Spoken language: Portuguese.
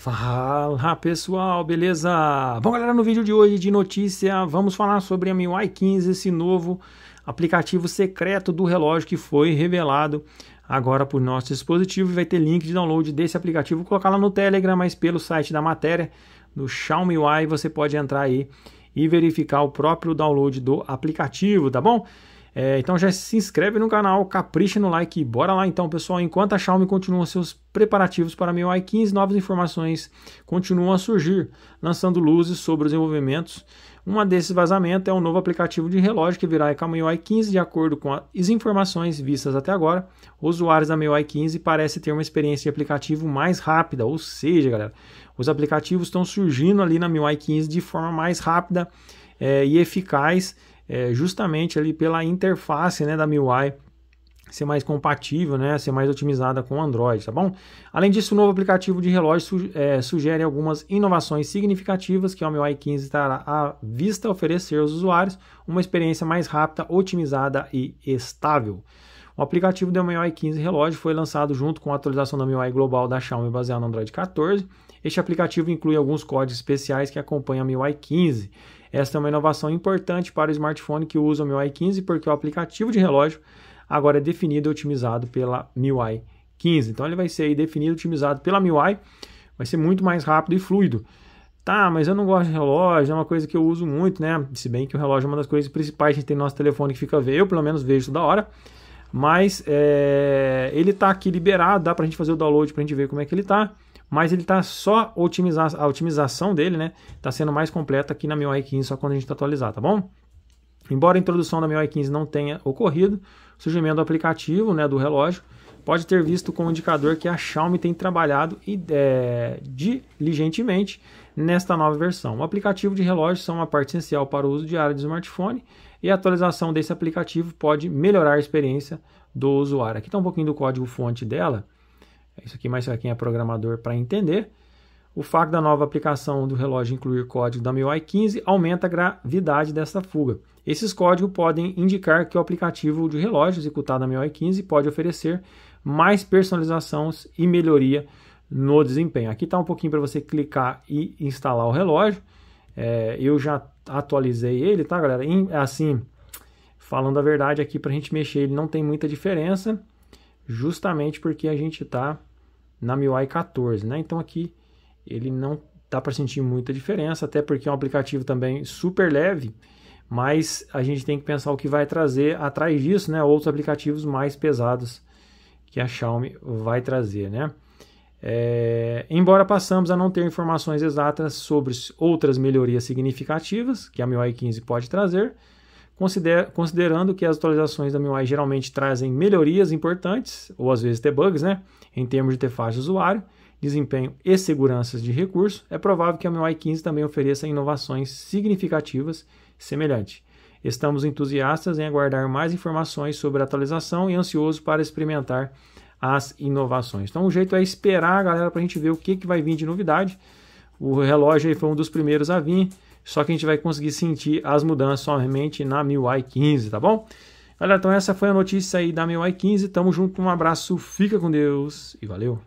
Fala pessoal, beleza? Bom galera, no vídeo de hoje de notícia vamos falar sobre a MIUI 15, esse novo aplicativo secreto do relógio que foi revelado agora por nosso dispositivo. Vai ter link de download desse aplicativo, vou colocar lá no Telegram, mas pelo site da matéria, do Xiaomi UI, você pode entrar aí e verificar o próprio download do aplicativo, tá bom? É, então já se inscreve no canal, capricha no like e bora lá então, pessoal. Enquanto a Xiaomi continua seus preparativos para a MIUI 15, novas informações continuam a surgir, lançando luzes sobre os envolvimentos. Uma desses vazamentos é um novo aplicativo de relógio que virá com a MIUI 15, de acordo com as informações vistas até agora. Usuários da MIUI 15 parecem ter uma experiência de aplicativo mais rápida, ou seja, galera, os aplicativos estão surgindo ali na MIUI 15 de forma mais rápida é, e eficaz é, justamente ali pela interface né, da MIUI ser mais compatível, né, ser mais otimizada com o Android, tá bom? Além disso, o novo aplicativo de relógio é, sugere algumas inovações significativas que a MIUI 15 estará à vista oferecer aos usuários uma experiência mais rápida, otimizada e estável. O aplicativo da MIUI 15 Relógio foi lançado junto com a atualização da MIUI Global da Xiaomi baseada no Android 14 este aplicativo inclui alguns códigos especiais que acompanham a MIUI 15. Esta é uma inovação importante para o smartphone que usa o MIUI 15, porque o aplicativo de relógio agora é definido e otimizado pela MIUI 15. Então ele vai ser definido e otimizado pela MIUI, vai ser muito mais rápido e fluido. Tá, mas eu não gosto de relógio, é uma coisa que eu uso muito, né? Se bem que o relógio é uma das coisas principais, a gente tem nosso telefone que fica ver, eu pelo menos vejo toda hora. Mas é, ele está aqui liberado, dá para a gente fazer o download para a gente ver como é que ele está mas ele está só otimizar a otimização dele, né? Está sendo mais completa aqui na MIUI 15 só quando a gente tá atualizar, tá bom? Embora a introdução da MIUI 15 não tenha ocorrido, o surgimento do aplicativo, né, do relógio, pode ter visto como indicador que a Xiaomi tem trabalhado é, diligentemente nesta nova versão. O aplicativo de relógio são uma parte essencial para o uso diário do smartphone e a atualização desse aplicativo pode melhorar a experiência do usuário. Aqui está um pouquinho do código fonte dela. É isso aqui mais para quem é programador para entender. O fato da nova aplicação do relógio incluir código da MIUI 15 aumenta a gravidade dessa fuga. Esses códigos podem indicar que o aplicativo de relógio executado na MIUI 15 pode oferecer mais personalizações e melhoria no desempenho. Aqui está um pouquinho para você clicar e instalar o relógio. É, eu já atualizei ele, tá, galera? E, assim, falando a verdade aqui, para a gente mexer, ele não tem muita diferença, justamente porque a gente está na MIUI 14, né? Então aqui ele não dá para sentir muita diferença, até porque é um aplicativo também super leve, mas a gente tem que pensar o que vai trazer atrás disso, né? Outros aplicativos mais pesados que a Xiaomi vai trazer, né? É, embora passamos a não ter informações exatas sobre outras melhorias significativas que a MIUI 15 pode trazer, considerando que as atualizações da MIUI geralmente trazem melhorias importantes, ou às vezes debugs, né, em termos de interface de usuário, desempenho e seguranças de recurso, é provável que a MIUI 15 também ofereça inovações significativas semelhantes. Estamos entusiastas em aguardar mais informações sobre a atualização e ansiosos para experimentar as inovações. Então, o jeito é esperar, galera, para a gente ver o que, que vai vir de novidade. O relógio aí foi um dos primeiros a vir só que a gente vai conseguir sentir as mudanças somente na MIUI 15, tá bom? Galera, então essa foi a notícia aí da MIUI 15, tamo junto, um abraço, fica com Deus e valeu!